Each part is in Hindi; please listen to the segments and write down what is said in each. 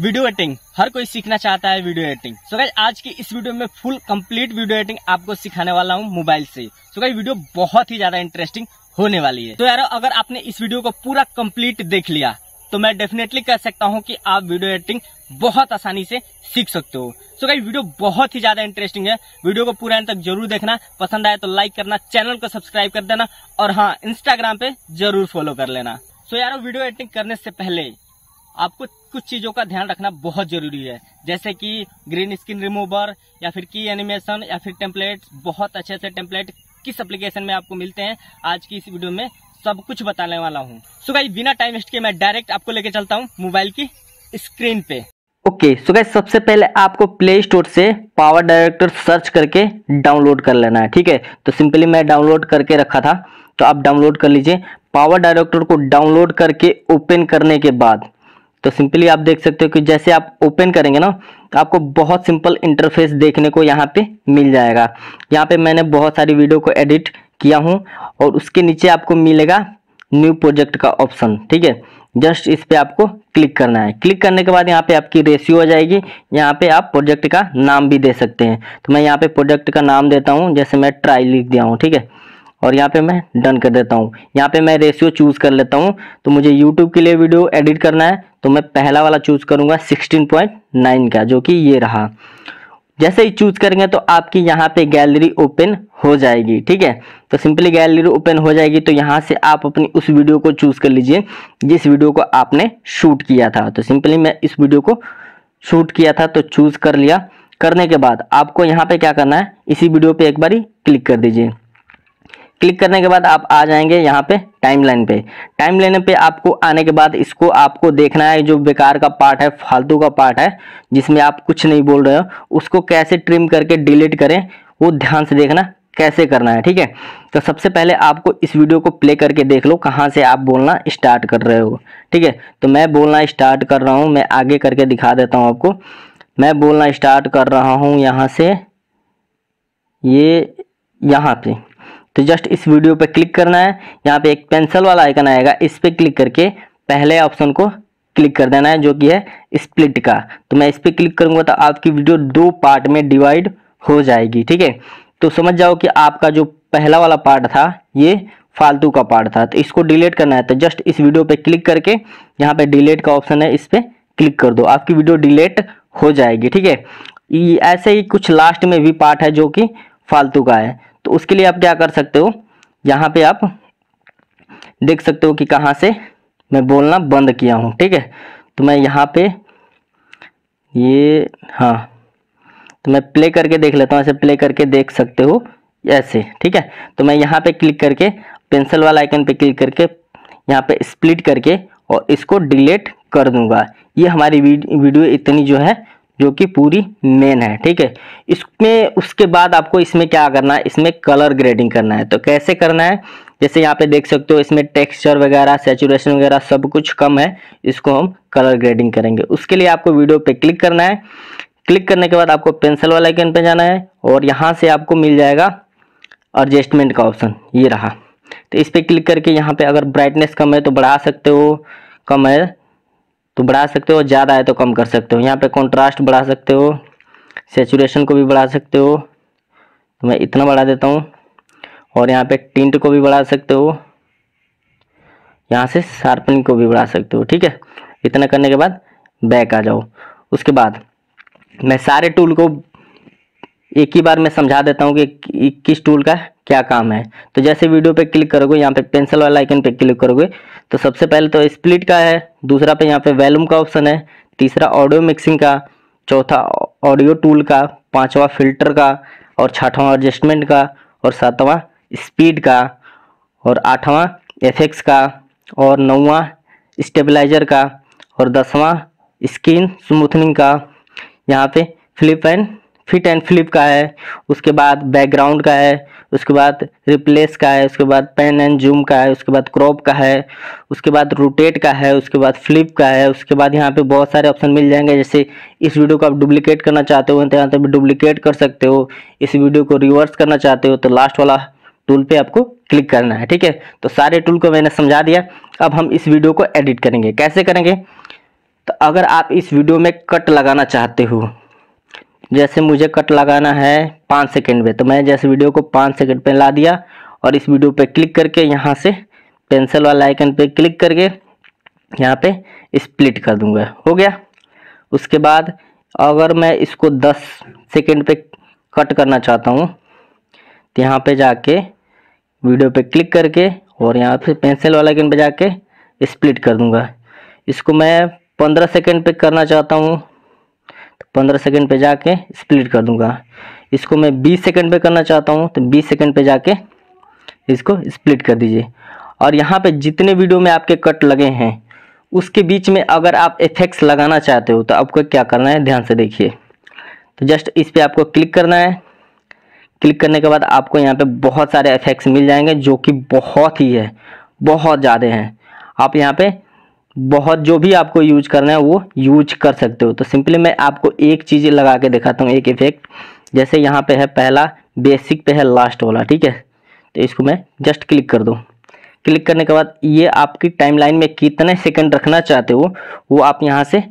वीडियो एडिटिंग हर कोई सीखना चाहता है वीडियो एडिटिंग सो गाइज आज की इस वीडियो में फुल कंप्लीट वीडियो एडिटिंग आपको सिखाने वाला हूँ मोबाइल से सो गाइज वीडियो बहुत ही ज्यादा इंटरेस्टिंग होने वाली है तो यार अगर आपने इस वीडियो को पूरा कंप्लीट देख लिया तो मैं डेफिनेटली कह सकता हूँ कि आप वीडियो एडिटिंग बहुत आसानी से सीख सकते हो सो गाइस वीडियो बहुत ही ज्यादा इंटरेस्टिंग है वीडियो को पूरा एंड तक जरूर देखना पसंद आए तो लाइक करना चैनल को सब्सक्राइब कर देना और हाँ इंस्टाग्राम पे जरूर फॉलो कर लेना सो यार वीडियो एडिटिंग करने से पहले आपको कुछ चीजों का ध्यान रखना बहुत जरूरी है जैसे कि ग्रीन स्क्रीन रिमूवर या फिर की एनिमेशन या फिर टेम्पलेट बहुत अच्छे से टेम्पलेट किस एप्लीकेशन में आपको मिलते हैं आज की इस वीडियो में सब कुछ बताने वाला हूँ सो गाई बिना टाइम वेस्ट के मैं डायरेक्ट आपको लेके चलता हूँ मोबाइल की स्क्रीन पे ओके सो गाइस सबसे पहले आपको प्ले स्टोर से पावर डायरेक्टर सर्च करके डाउनलोड कर लेना है ठीक है तो सिंपली मैं डाउनलोड करके रखा था तो आप डाउनलोड कर लीजिए पावर डायरेक्टर को डाउनलोड करके ओपन करने के बाद तो सिंपली आप देख सकते हो कि जैसे आप ओपन करेंगे ना तो आपको बहुत सिंपल इंटरफेस देखने को यहाँ पे मिल जाएगा यहाँ पे मैंने बहुत सारी वीडियो को एडिट किया हूँ और उसके नीचे आपको मिलेगा न्यू प्रोजेक्ट का ऑप्शन ठीक है जस्ट इस पर आपको क्लिक करना है क्लिक करने के बाद यहाँ पे आपकी रेशियो आ जाएगी यहाँ पे आप प्रोजेक्ट का नाम भी दे सकते हैं तो मैं यहाँ पे प्रोजेक्ट का नाम देता हूँ जैसे मैं ट्राई लिख दिया हूँ ठीक है और यहाँ पे मैं डन कर देता हूँ यहाँ पे मैं रेशियो चूज़ कर लेता हूँ तो मुझे यूट्यूब के लिए वीडियो एडिट करना है तो मैं पहला वाला चूज़ करूँगा 16.9 का जो कि ये रहा जैसे ही चूज़ करेंगे तो आपकी यहाँ पे गैलरी ओपन हो जाएगी ठीक है तो सिंपली गैलरी ओपन हो जाएगी तो यहाँ से आप अपनी उस वीडियो को चूज़ कर लीजिए जिस वीडियो को आपने शूट किया था तो सिंपली मैं इस वीडियो को शूट किया था तो चूज़ कर लिया करने के बाद आपको यहाँ पे क्या करना है इसी वीडियो पे एक बार क्लिक कर दीजिए क्लिक करने के बाद आप आ जाएंगे यहाँ पे टाइमलाइन पे टाइमलाइन पे आपको आने के बाद इसको आपको देखना है जो बेकार का पार्ट है फालतू का पार्ट है जिसमें आप कुछ नहीं बोल रहे हो उसको कैसे ट्रिम करके डिलीट करें वो ध्यान से देखना कैसे करना है ठीक है तो सबसे पहले आपको इस वीडियो को प्ले करके देख लो कहाँ से आप बोलना स्टार्ट कर रहे हो ठीक है तो मैं बोलना स्टार्ट कर रहा हूँ मैं आगे करके दिखा देता हूँ आपको मैं बोलना स्टार्ट कर रहा हूँ यहाँ से ये यहाँ पे तो जस्ट इस वीडियो पर क्लिक करना है यहाँ पे एक पेंसिल वाला आइकन आएगा इस पर क्लिक करके पहले ऑप्शन को क्लिक कर देना है जो कि है स्प्लिट का तो मैं इस पर क्लिक करूँगा तो आपकी वीडियो दो पार्ट में डिवाइड हो जाएगी ठीक है तो समझ जाओ कि आपका जो पहला वाला पार्ट था ये फालतू का पार्ट था तो इसको डिलीट करना है तो जस्ट इस वीडियो पर क्लिक करके यहाँ पर डिलीट का ऑप्शन है इस पर क्लिक कर दो आपकी वीडियो डिलीट हो जाएगी ठीक है ऐसे ही कुछ लास्ट में भी पार्ट है जो कि फालतू का है तो उसके लिए आप क्या कर सकते हो यहाँ पे आप देख सकते हो कि कहाँ से मैं बोलना बंद किया हूँ ठीक है तो मैं यहाँ पे ये हाँ तो मैं प्ले करके देख लेता हूँ ऐसे प्ले करके देख सकते हो ऐसे ठीक है तो मैं यहाँ पे क्लिक करके पेंसिल वाला आइकन पे क्लिक करके यहाँ पे स्प्लिट करके और इसको डिलीट कर दूंगा ये हमारी वीडियो इतनी जो है जो कि पूरी मेन है ठीक है इसमें उसके बाद आपको इसमें क्या करना है इसमें कलर ग्रेडिंग करना है तो कैसे करना है जैसे यहाँ पे देख सकते हो इसमें टेक्सचर वगैरह सेचुरेशन वगैरह सब कुछ कम है इसको हम कलर ग्रेडिंग करेंगे उसके लिए आपको वीडियो पे क्लिक करना है क्लिक करने के बाद आपको पेंसिल वाला आइकन पे जाना है और यहाँ से आपको मिल जाएगा एडजस्टमेंट का ऑप्शन ये रहा तो इस पर क्लिक करके यहाँ पे अगर ब्राइटनेस कम है तो बढ़ा सकते हो कम है तो बढ़ा सकते हो ज़्यादा है तो कम कर सकते हो यहाँ पे कंट्रास्ट बढ़ा सकते हो सेचुरेशन को भी बढ़ा सकते हो तो मैं इतना बढ़ा देता हूँ और यहाँ पे टिंट को भी बढ़ा सकते हो यहाँ से शार्पनिंग को भी बढ़ा सकते हो ठीक है इतना करने के बाद बैक आ जाओ उसके बाद मैं सारे टूल को एक ही बार मैं समझा देता हूँ कि किस टूल का क्या काम है तो जैसे वीडियो पे क्लिक करोगे यहाँ पे पेंसिल वाला आइकन पे क्लिक करोगे तो सबसे पहले तो स्प्लिट का है दूसरा पे यहाँ पे वैल्यूम का ऑप्शन है तीसरा ऑडियो मिक्सिंग का चौथा ऑडियो टूल का पांचवा फिल्टर का और छठवां एडजस्टमेंट का और सातवां स्पीड का और आठवां एफेक्स का और नौवां स्टेबलाइजर का और दसवां स्किन स्मूथनिंग का यहाँ पे flip and fit and flip का है उसके बाद बैकग्राउंड का है उसके बाद रिप्लेस का है उसके बाद पेन एंड जूम का है उसके बाद क्रॉप का है उसके बाद रोटेट का है उसके बाद फ्लिप का है उसके बाद यहाँ पे बहुत सारे ऑप्शन मिल जाएंगे जैसे इस वीडियो को आप डुप्लीकेट करना चाहते हो तो यहाँ पर डुप्लीकेट कर सकते हो इस वीडियो को रिवर्स करना चाहते हो तो लास्ट वाला टूल पे आपको क्लिक करना है ठीक है तो सारे टूल को मैंने समझा दिया अब हम इस वीडियो को एडिट करेंगे कैसे करेंगे तो अगर आप इस वीडियो में कट लगाना चाहते हो जैसे मुझे कट लगाना है पाँच सेकेंड पे तो मैं जैसे वीडियो को पाँच सेकेंड पे ला दिया और इस वीडियो पे क्लिक करके यहाँ से पेंसिल वाला आइकन पे क्लिक करके यहाँ पे स्प्लिट कर दूंगा हो गया उसके बाद अगर मैं इसको 10 सेकेंड पे कट करना चाहता हूँ तो यहाँ पे जाके वीडियो पे क्लिक करके और यहाँ पे पेंसिल वाला आइकन पे जाके स्प्लिट कर दूंगा इसको मैं 15 सेकेंड पे करना चाहता हूँ पंद्रह सेकेंड पे जाके स्प्लिट कर दूंगा इसको मैं बीस सेकेंड पे करना चाहता हूँ तो बीस सेकेंड पे जाके इसको स्प्लिट कर दीजिए और यहाँ पे जितने वीडियो में आपके कट लगे हैं उसके बीच में अगर आप इफेक्ट्स लगाना चाहते हो तो आपको क्या करना है ध्यान से देखिए तो जस्ट इस पर आपको क्लिक करना है क्लिक करने के बाद आपको यहाँ पे बहुत सारे इफेक्ट्स मिल जाएंगे जो कि बहुत ही है बहुत ज़्यादा हैं आप यहाँ पे बहुत जो भी आपको यूज करना है वो यूज कर सकते हो तो सिंपली मैं आपको एक चीज़ लगा के दिखाता हूँ एक इफेक्ट जैसे यहाँ पे है पहला बेसिक पे है लास्ट वाला ठीक है तो इसको मैं जस्ट क्लिक कर दूँ क्लिक करने के बाद ये आपकी टाइमलाइन में कितने सेकंड रखना चाहते हो वो आप यहाँ से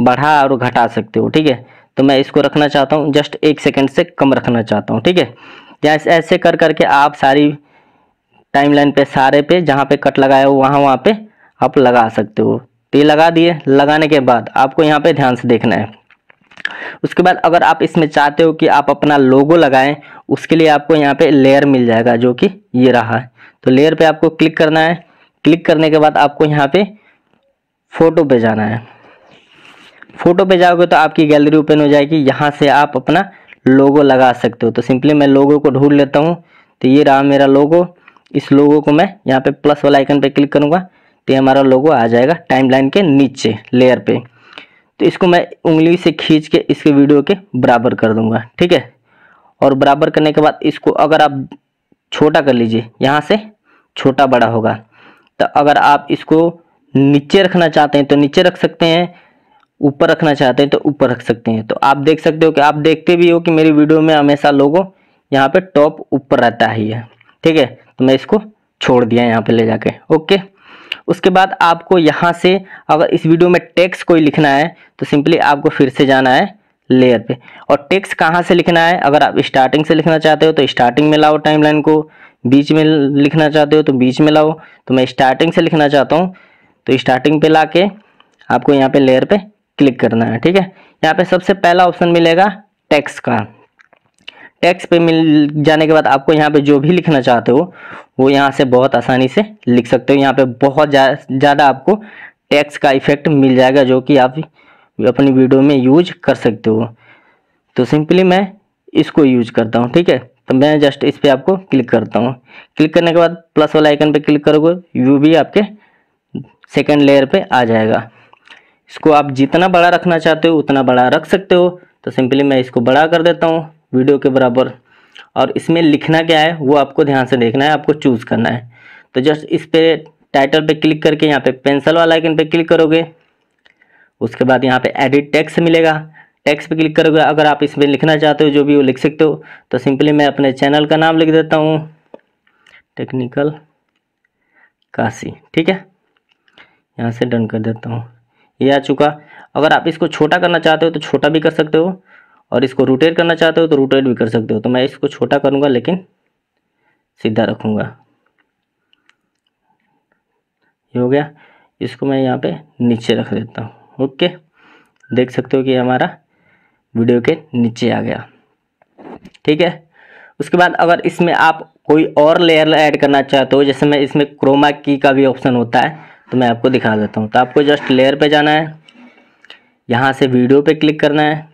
बढ़ा और घटा सकते हो ठीक है तो मैं इसको रखना चाहता हूँ जस्ट एक सेकंड से कम रखना चाहता हूँ ठीक है या ऐसे कर करके आप सारी टाइमलाइन पे सारे पे जहाँ पे कट लगाया हो वहाँ वहाँ पर आप लगा सकते हो तो ये लगा दिए लगाने के बाद आपको यहाँ पे ध्यान से देखना है उसके बाद अगर आप इसमें चाहते हो कि आप अपना लोगो लगाएं उसके लिए आपको यहाँ पे लेयर मिल जाएगा जो कि ये रहा है तो लेयर पे आपको क्लिक करना है क्लिक करने के बाद आपको यहाँ पे फ़ोटो पे जाना है फ़ोटो पे जाओगे तो आपकी गैलरी ओपन हो जाएगी यहाँ से आप अपना लोगो लगा सकते हो तो सिंपली मैं लोगो को ढूंढ लेता हूँ तो ये रहा मेरा लोगो इस लोगो को मैं यहाँ पे प्लस वाला आइकन पे क्लिक करूँगा तो ये हमारा लोगो आ जाएगा टाइमलाइन के नीचे लेयर पे तो इसको मैं उंगली से खींच के इसके वीडियो के बराबर कर दूंगा ठीक है और बराबर करने के बाद इसको अगर आप छोटा कर लीजिए यहाँ से छोटा बड़ा होगा तो अगर आप इसको नीचे रखना चाहते हैं तो नीचे रख सकते हैं ऊपर रखना चाहते हैं तो ऊपर रख सकते हैं तो आप देख सकते हो कि आप देखते भी हो कि मेरी वीडियो में हमेशा लोगों यहाँ पे टॉप ऊपर रहता ही है ठीक है तो मैं इसको छोड़ दिया यहाँ पे ले जाके ओके उसके बाद आपको यहाँ से अगर इस वीडियो में टैक्स कोई लिखना है तो सिंपली आपको फिर से जाना है लेयर पे और टेक्स्ट कहाँ से लिखना है अगर आप स्टार्टिंग से लिखना चाहते हो तो स्टार्टिंग में लाओ टाइमलाइन को बीच में लिखना चाहते हो तो बीच में लाओ तो मैं स्टार्टिंग से लिखना चाहता हूँ तो स्टार्टिंग पे ला के आपको यहाँ पे लेयर पे क्लिक करना है ठीक है यहाँ पे सबसे पहला ऑप्शन मिलेगा टेक्स्ट का टैक्स पे मिल जाने के बाद आपको यहाँ पे जो भी लिखना चाहते हो वो यहाँ से बहुत आसानी से लिख सकते हो यहाँ पे बहुत ज़्यादा जा, आपको टैक्स का इफेक्ट मिल जाएगा जो कि आप अपनी वीडियो में यूज कर सकते हो तो सिंपली मैं इसको यूज करता हूँ ठीक है तो मैं जस्ट इस पर आपको क्लिक करता हूँ क्लिक करने के बाद प्लस वाला आइकन पर क्लिक करोगे यू भी आपके सेकेंड लेयर पर आ जाएगा इसको आप जितना बड़ा रखना चाहते हो उतना बड़ा रख सकते हो तो सिंपली मैं इसको बड़ा कर देता हूँ वीडियो के बराबर और इसमें लिखना क्या है वो आपको ध्यान से देखना है आपको चूज़ करना है तो जस्ट इस पर टाइटल पे क्लिक करके यहाँ पे पेंसिल वाला आइकन पे क्लिक करोगे उसके बाद यहाँ पे एडिट टेक्स मिलेगा टेक्स पे क्लिक करोगे अगर आप इसमें लिखना चाहते हो जो भी वो लिख सकते हो तो सिंपली मैं अपने चैनल का नाम लिख देता हूँ टेक्निकल काशी ठीक है यहाँ से डन कर देता हूँ ये आ चुका अगर आप इसको छोटा करना चाहते हो तो छोटा भी कर सकते हो और इसको रोटेट करना चाहते हो तो रोटेट भी कर सकते हो तो मैं इसको छोटा करूँगा लेकिन सीधा रखूँगा ये हो गया इसको मैं यहाँ पे नीचे रख देता हूँ ओके देख सकते हो कि हमारा वीडियो के नीचे आ गया ठीक है उसके बाद अगर इसमें आप कोई और लेयर ऐड करना चाहते हो जैसे मैं इसमें क्रोमा की का भी ऑप्शन होता है तो मैं आपको दिखा देता हूँ तो आपको जस्ट लेयर पे जाना है यहाँ से वीडियो पे क्लिक करना है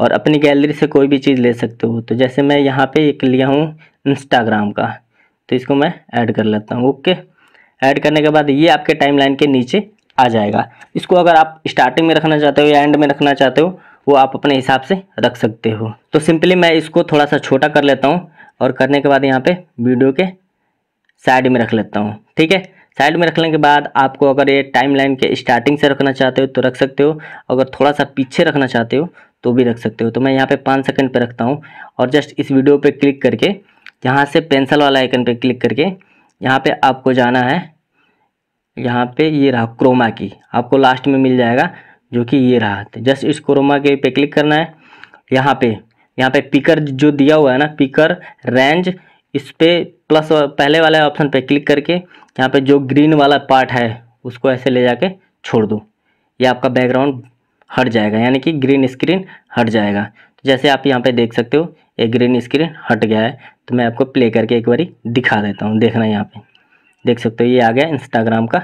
और अपनी गैलरी से कोई भी चीज़ ले सकते हो तो जैसे मैं यहाँ पे एक लिया हूँ इंस्टाग्राम का तो इसको मैं ऐड कर लेता हूँ ओके ऐड करने के बाद ये आपके टाइमलाइन के नीचे आ जाएगा इसको अगर आप स्टार्टिंग में रखना चाहते हो या एंड में रखना चाहते हो वो आप अपने हिसाब से रख सकते हो तो सिंपली मैं इसको थोड़ा सा छोटा कर लेता हूँ और करने के बाद यहाँ पे वीडियो के साइड में रख लेता हूँ ठीक है साइड में रखने के बाद आपको अगर ये टाइमलाइन के स्टार्टिंग से रखना चाहते हो तो रख सकते हो अगर थोड़ा सा पीछे रखना चाहते हो तो भी रख सकते हो तो मैं यहाँ पे पाँच सेकंड पे रखता हूँ और जस्ट इस वीडियो पे क्लिक करके यहाँ से पेंसिल वाला आइकन पे क्लिक करके यहाँ पे आपको जाना है यहाँ पे ये रहा क्रोमा की आपको लास्ट में मिल जाएगा जो कि ये रहा तो जस्ट इस क्रोमा के पे क्लिक करना है यहाँ पे यहाँ पे पिकर जो दिया हुआ है ना पिकर रेंज इस पर प्लस पहले वाले ऑप्शन पर क्लिक करके यहाँ पर जो ग्रीन वाला पार्ट है उसको ऐसे ले जाके छोड़ दो ये आपका बैकग्राउंड हट जाएगा यानी कि ग्रीन स्क्रीन हट जाएगा तो जैसे आप यहाँ पे देख सकते हो ये ग्रीन स्क्रीन हट गया है तो मैं आपको प्ले करके एक बारी दिखा देता हूँ देखना यहाँ पे देख सकते हो ये आ गया इंस्टाग्राम का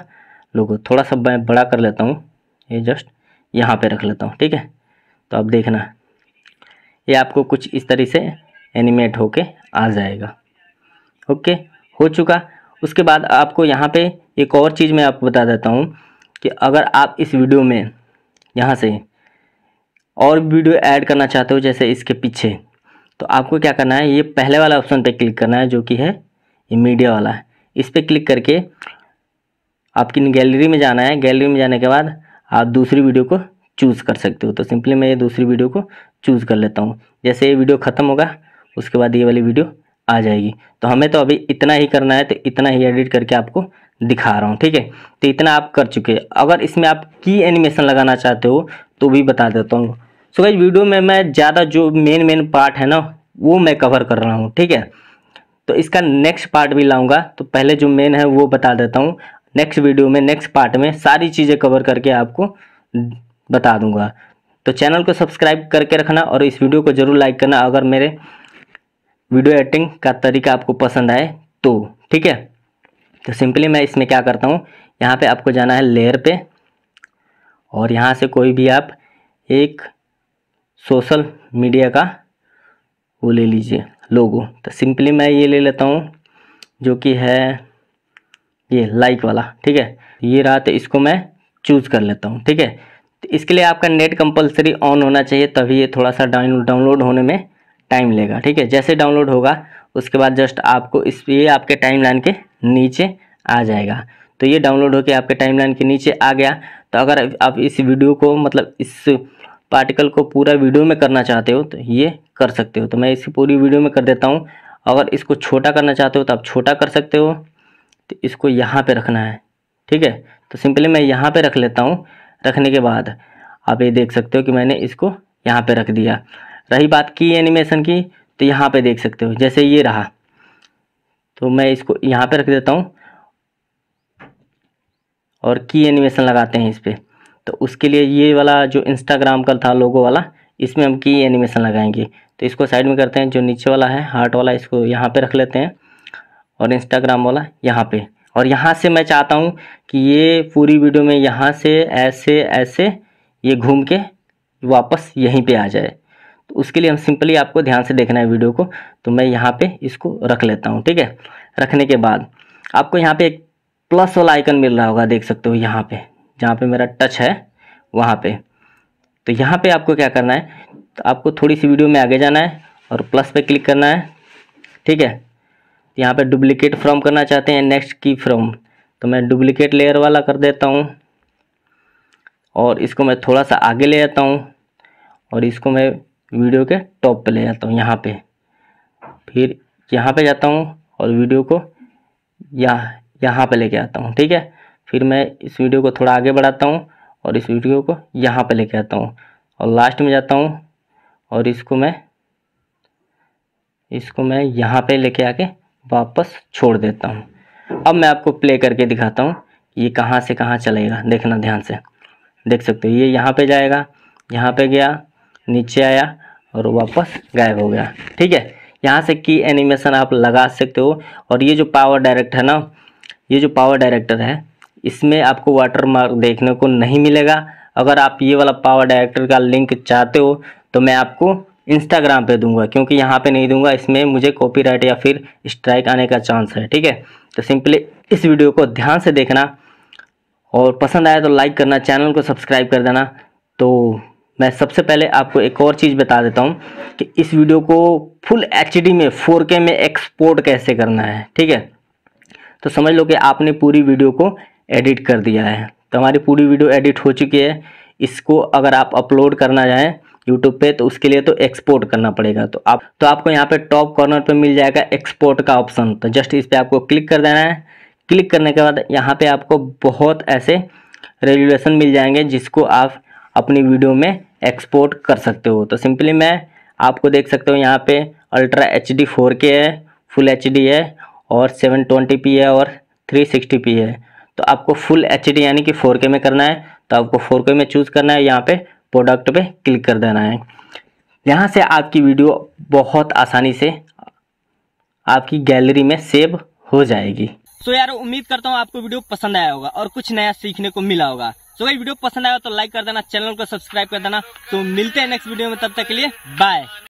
लोगो थोड़ा सा मैं बड़ा कर लेता हूँ ये जस्ट यहाँ पे रख लेता हूँ ठीक है तो आप देखना ये आपको कुछ इस तरह से एनिमेट होके आ जाएगा ओके हो चुका उसके बाद आपको यहाँ पे एक और चीज़ मैं आपको बता देता हूँ कि अगर आप इस वीडियो में यहाँ से और वीडियो ऐड करना चाहते हो जैसे इसके पीछे तो आपको क्या करना है ये पहले वाला ऑप्शन पे क्लिक करना है जो कि है ये मीडिया वाला है इस पर क्लिक करके आपकी गैलरी में जाना है गैलरी में जाने के बाद आप दूसरी वीडियो को चूज़ कर सकते हो तो सिंपली मैं ये दूसरी वीडियो को चूज़ कर लेता हूँ जैसे ये वीडियो ख़त्म होगा उसके बाद ये वाली वीडियो आ जाएगी तो हमें तो अभी इतना ही करना है तो इतना ही एडिट करके आपको दिखा रहा हूँ ठीक है तो इतना आप कर चुके अगर इसमें आप की एनिमेशन लगाना चाहते हो तो भी बता देता हूँ सो भाई वीडियो में मैं ज़्यादा जो मेन मेन पार्ट है ना वो मैं कवर कर रहा हूँ ठीक है तो इसका नेक्स्ट पार्ट भी लाऊंगा तो पहले जो मेन है वो बता देता हूँ नेक्स्ट वीडियो में नेक्स्ट पार्ट में सारी चीज़ें कवर करके आपको बता दूंगा तो चैनल को सब्सक्राइब करके रखना और इस वीडियो को ज़रूर लाइक करना अगर मेरे वीडियो एडिटिंग का तरीका आपको पसंद आए तो ठीक है तो सिंपली मैं इसमें क्या करता हूँ यहाँ पे आपको जाना है लेयर पे और यहाँ से कोई भी आप एक सोशल मीडिया का वो ले लीजिए लोगो तो सिंपली मैं ये ले लेता हूँ जो कि है ये लाइक वाला ठीक है ये रहा तो इसको मैं चूज़ कर लेता हूँ ठीक है तो इसके लिए आपका नेट कंपलसरी ऑन होना चाहिए तभी ये थोड़ा सा डाउनलोड होने में टाइम लेगा ठीक है जैसे डाउनलोड होगा उसके बाद जस्ट आपको इस ये आपके टाइम लाइन के नीचे आ जाएगा तो ये डाउनलोड होकर आपके टाइम लाइन के नीचे आ गया तो अगर आप इस वीडियो को मतलब इस पार्टिकल को पूरा वीडियो में करना चाहते हो तो ये कर सकते हो तो मैं इसे पूरी वीडियो में कर देता हूँ अगर इसको छोटा करना चाहते हो तो आप छोटा कर सकते हो तो इसको यहाँ पे रखना है ठीक है तो सिंपली मैं यहाँ पे रख लेता हूँ रखने के बाद आप ये देख सकते हो कि मैंने इसको यहाँ पे रख दिया रही बात की एनिमेशन की तो यहाँ पे देख सकते हो जैसे ये रहा तो मैं इसको यहाँ पे रख देता हूँ और की एनिमेशन लगाते हैं इस पर तो उसके लिए ये वाला जो इंस्टाग्राम का था लोगो वाला इसमें हम की एनिमेशन लगाएंगे तो इसको साइड में करते हैं जो नीचे वाला है हार्ट वाला इसको यहाँ पे रख लेते हैं और इंस्टाग्राम वाला यहाँ पे और यहाँ से मैं चाहता हूँ कि ये पूरी वीडियो में यहाँ से ऐसे ऐसे ये घूम के वापस यहीं पे आ जाए तो उसके लिए हम सिंपली आपको ध्यान से देखना है वीडियो को तो मैं यहाँ पे इसको रख लेता हूँ ठीक है रखने के बाद आपको यहाँ पे एक प्लस वाला आइकन मिल रहा होगा देख सकते हो यहाँ पे जहाँ पे मेरा टच है वहाँ पे तो यहाँ पे आपको क्या करना है तो आपको थोड़ी सी वीडियो में आगे जाना है और प्लस पे क्लिक करना है ठीक है तो यहाँ पे डुप्लीकेट फ्रॉम करना चाहते हैं नेक्स्ट की फ्रॉम तो मैं डुप्लीकेट लेयर वाला कर देता हूँ और इसको मैं थोड़ा सा आगे ले जाता हूँ और इसको मैं वीडियो के टॉप पे ले जाता हूँ यहाँ पे फिर यहाँ पे जाता हूँ और वीडियो को यहाँ यहाँ पे लेके आता हूँ ठीक है फिर मैं इस वीडियो को थोड़ा आगे बढ़ाता हूँ और इस वीडियो को यहाँ पे लेके आता हूँ और लास्ट में जाता हूँ और इसको मैं इसको मैं यहाँ पे लेके आके वापस छोड़ देता हूँ अब मैं आपको प्ले करके दिखाता हूँ ये कहाँ से कहाँ चलेगा देखना ध्यान से देख सकते हो ये यहाँ पे जाएगा यहाँ पे गया नीचे आया और वापस गायब हो गया ठीक है यहाँ से की एनिमेशन आप लगा सकते हो और ये जो पावर डायरेक्ट है ना ये जो पावर डायरेक्टर है इसमें आपको वाटर मार्क देखने को नहीं मिलेगा अगर आप ये वाला पावर डायरेक्टर का लिंक चाहते हो तो मैं आपको इंस्टाग्राम पे दूंगा क्योंकि यहाँ पे नहीं दूंगा इसमें मुझे कॉपीराइट या फिर स्ट्राइक आने का चांस है ठीक है तो सिंपली इस वीडियो को ध्यान से देखना और पसंद आया तो लाइक करना चैनल को सब्सक्राइब कर देना तो मैं सबसे पहले आपको एक और चीज़ बता देता हूँ कि इस वीडियो को फुल एच में फोर में एक्सपोर्ट कैसे करना है ठीक है तो समझ लो कि आपने पूरी वीडियो को एडिट कर दिया है तो हमारी पूरी वीडियो एडिट हो चुकी है इसको अगर आप अपलोड करना चाहें यूट्यूब पे तो उसके लिए तो एक्सपोर्ट करना पड़ेगा तो आप तो आपको यहाँ पे टॉप कॉर्नर पे मिल जाएगा एक्सपोर्ट का ऑप्शन तो जस्ट इस पर आपको क्लिक कर देना है क्लिक करने के बाद यहाँ पे आपको बहुत ऐसे रेजुलेशन मिल जाएंगे जिसको आप अपनी वीडियो में एक्सपोर्ट कर सकते हो तो सिंपली मैं आपको देख सकते हो यहाँ पे अल्ट्रा एच डी फोर के है फुल एच डी है और सेवन ट्वेंटी पी है और थ्री सिक्सटी पी है तो आपको फुल एच डी यानी कि फोर के में करना है तो आपको फोर के में चूज़ करना है यहाँ पे प्रोडक्ट पे क्लिक कर देना है यहाँ से आपकी वीडियो बहुत आसानी से आपकी गैलरी में सेव हो जाएगी सो यार उम्मीद करता हूँ आपको वीडियो पसंद आया होगा और कुछ नया सीखने को मिला होगा सो भाई वीडियो पसंद आया तो लाइक कर देना चैनल को सब्सक्राइब कर देना तो मिलते हैं नेक्स्ट वीडियो में तब तक के लिए बाय